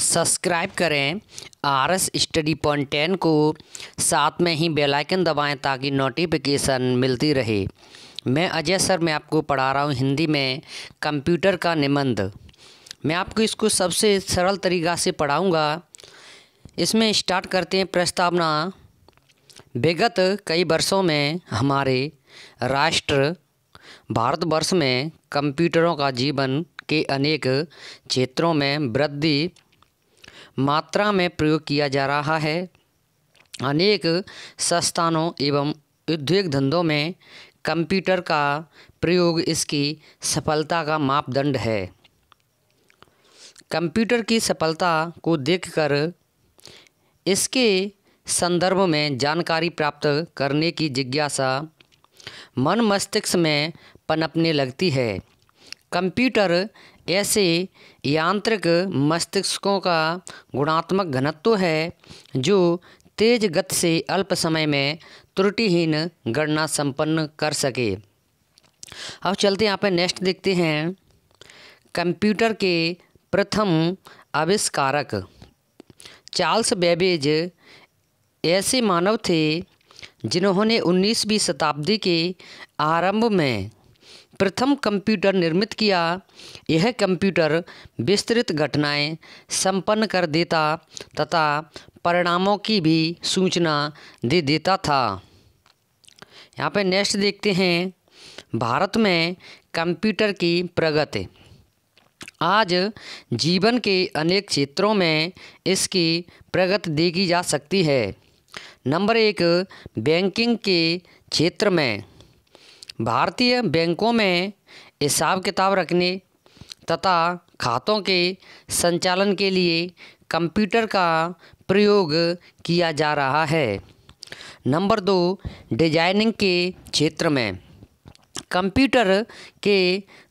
subscribe करें R S study point ten को साथ में ही बेल आइकन दबाएं ताकि नोटिफिकेशन मिलती रहे मैं अजय सर मैं आपको पढ़ा रहा हूँ हिंदी में कंप्यूटर का निबंध मैं आपको इसको सबसे सरल तरीक़ा से पढ़ाऊँगा इसमें स्टार्ट करते हैं प्रस्तावना विगत कई वर्षों में हमारे राष्ट्र भारतवर्ष में कंप्यूटरों का जीवन के अनेक क्षेत्रों में वृद्धि मात्रा में प्रयोग किया जा रहा है अनेक संस्थानों एवं उद्योग धंधों में कंप्यूटर का प्रयोग इसकी सफलता का मापदंड है कंप्यूटर की सफलता को देखकर इसके संदर्भ में जानकारी प्राप्त करने की जिज्ञासा मन मस्तिष्क में पनपने लगती है कंप्यूटर ऐसे यांत्रिक मस्तिष्कों का गुणात्मक घनत्व है जो तेज गति से अल्प समय में त्रुटिहीन गणना संपन्न कर सके अब चलते यहाँ पर नेक्स्ट देखते हैं कंप्यूटर के प्रथम आविष्कारक चार्ल्स बेबेज ऐसे मानव थे जिन्होंने 19वीं शताब्दी के आरंभ में प्रथम कंप्यूटर निर्मित किया यह कंप्यूटर विस्तृत घटनाएं संपन्न कर देता तथा परिणामों की भी सूचना दे देता था यहाँ पे नेक्स्ट देखते हैं भारत में कंप्यूटर की प्रगति आज जीवन के अनेक क्षेत्रों में इसकी प्रगति देखी जा सकती है नंबर एक बैंकिंग के क्षेत्र में भारतीय बैंकों में हिसाब किताब रखने तथा खातों के संचालन के लिए कंप्यूटर का प्रयोग किया जा रहा है नंबर दो डिजाइनिंग के क्षेत्र में कंप्यूटर के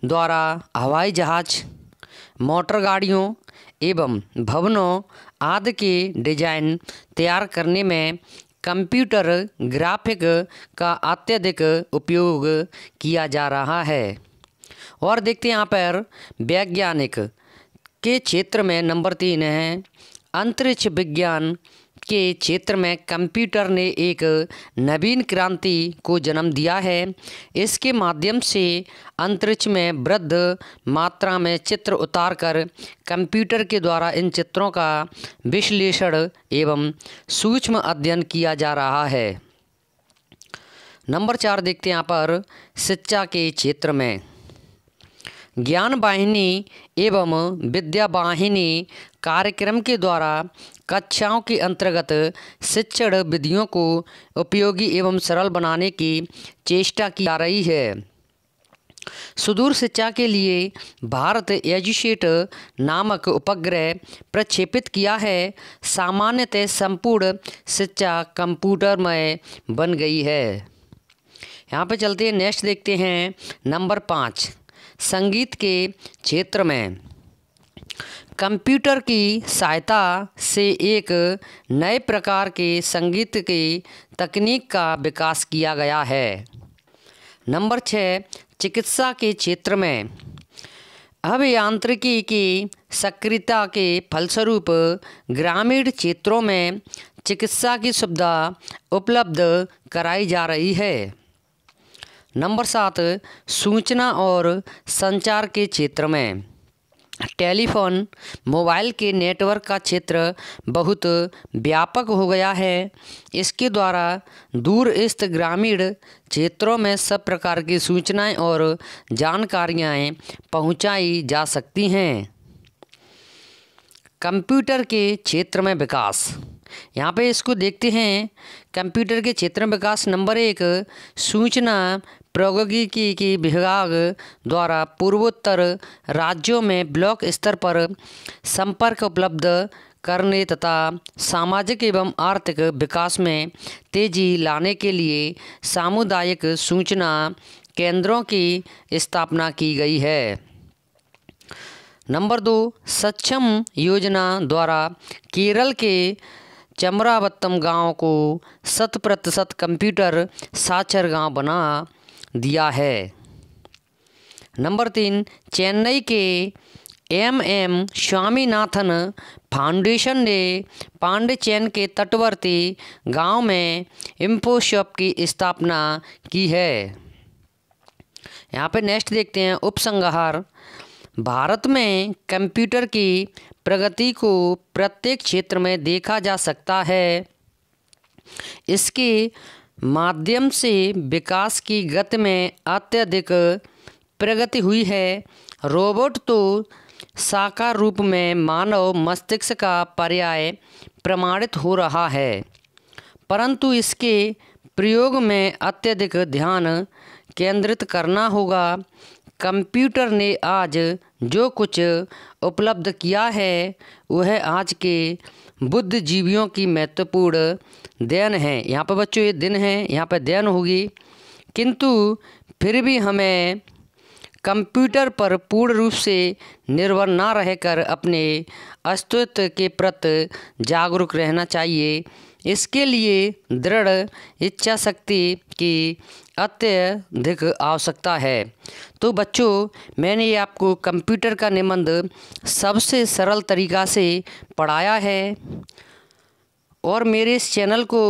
द्वारा हवाई जहाज़ मोटर गाड़ियों एवं भवनों आदि के डिजाइन तैयार करने में कंप्यूटर ग्राफिक का अत्यधिक उपयोग किया जा रहा है और देखते हैं यहाँ पर वैज्ञानिक के क्षेत्र में नंबर तीन है अंतरिक्ष विज्ञान के क्षेत्र में कंप्यूटर ने एक नवीन क्रांति को जन्म दिया है इसके माध्यम से अंतरिक्ष में वृद्ध मात्रा में चित्र उतारकर कंप्यूटर के द्वारा इन चित्रों का विश्लेषण एवं सूक्ष्म अध्ययन किया जा रहा है नंबर चार देखते हैं यहाँ पर शिक्षा के क्षेत्र में ज्ञान वाहिनी एवं विद्या वाहिनी कार्यक्रम के द्वारा कक्षाओं के अंतर्गत शिक्षण विधियों को उपयोगी एवं सरल बनाने की चेष्टा की जा रही है सुदूर शिक्षा के लिए भारत एजुशेट नामक उपग्रह प्रक्षेपित किया है सामान्यतः संपूर्ण शिक्षा कंप्यूटरमय बन गई है यहाँ पे चलते हैं नेक्स्ट देखते हैं नंबर पाँच संगीत के क्षेत्र में कंप्यूटर की सहायता से एक नए प्रकार के संगीत के तकनीक का विकास किया गया है नंबर छः चिकित्सा के क्षेत्र में अब यांत्रिकी की सक्रियता के फलस्वरूप ग्रामीण क्षेत्रों में चिकित्सा की सुविधा उपलब्ध कराई जा रही है नंबर सात सूचना और संचार के क्षेत्र में टेलीफोन मोबाइल के नेटवर्क का क्षेत्र बहुत व्यापक हो गया है इसके द्वारा दूरस्थ ग्रामीण क्षेत्रों में सब प्रकार की सूचनाएं और जानकारियाँ पहुँचाई जा सकती हैं कंप्यूटर के क्षेत्र में विकास यहाँ पे इसको देखते हैं कंप्यूटर के क्षेत्र में विकास नंबर एक सूचना प्रौद्योगिकी की विभाग द्वारा पूर्वोत्तर राज्यों में ब्लॉक स्तर पर संपर्क उपलब्ध करने तथा सामाजिक एवं आर्थिक विकास में तेजी लाने के लिए सामुदायिक सूचना केंद्रों की स्थापना की गई है नंबर दो सक्षम योजना द्वारा केरल के चमरावत्तम गांव को शत प्रतिशत कंप्यूटर साक्षर गांव बना दिया है नंबर तीन चेन्नई के एम एम स्वामीनाथन फाउंडेशन ने पांडेचेन के तटवर्ती गांव में इम्पोशॉप की स्थापना की है यहाँ पे नेक्स्ट देखते हैं उपसंगहार भारत में कंप्यूटर की प्रगति को प्रत्येक क्षेत्र में देखा जा सकता है इसकी माध्यम से विकास की गति में अत्यधिक प्रगति हुई है रोबोट तो साकार रूप में मानव मस्तिष्क का पर्याय प्रमाणित हो रहा है परंतु इसके प्रयोग में अत्यधिक ध्यान केंद्रित करना होगा कंप्यूटर ने आज जो कुछ उपलब्ध किया है वह आज के बुद्धिजीवियों की महत्वपूर्ण देन है यहाँ पर बच्चों ये दिन है यहाँ पर देन होगी किंतु फिर भी हमें कंप्यूटर पर पूर्ण रूप से निर्भर ना रहकर अपने अस्तित्व के प्रति जागरूक रहना चाहिए इसके लिए दृढ़ इच्छा शक्ति की अत्यधिक आवश्यकता है तो बच्चों मैंने आपको कंप्यूटर का निबंध सबसे सरल तरीक़ा से पढ़ाया है और मेरे इस चैनल को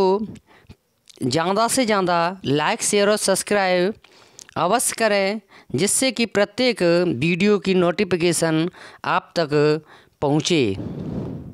ज़्यादा से ज़्यादा लाइक शेयर और सब्सक्राइब अवश्य करें जिससे कि प्रत्येक वीडियो की नोटिफिकेशन आप तक पहुँचे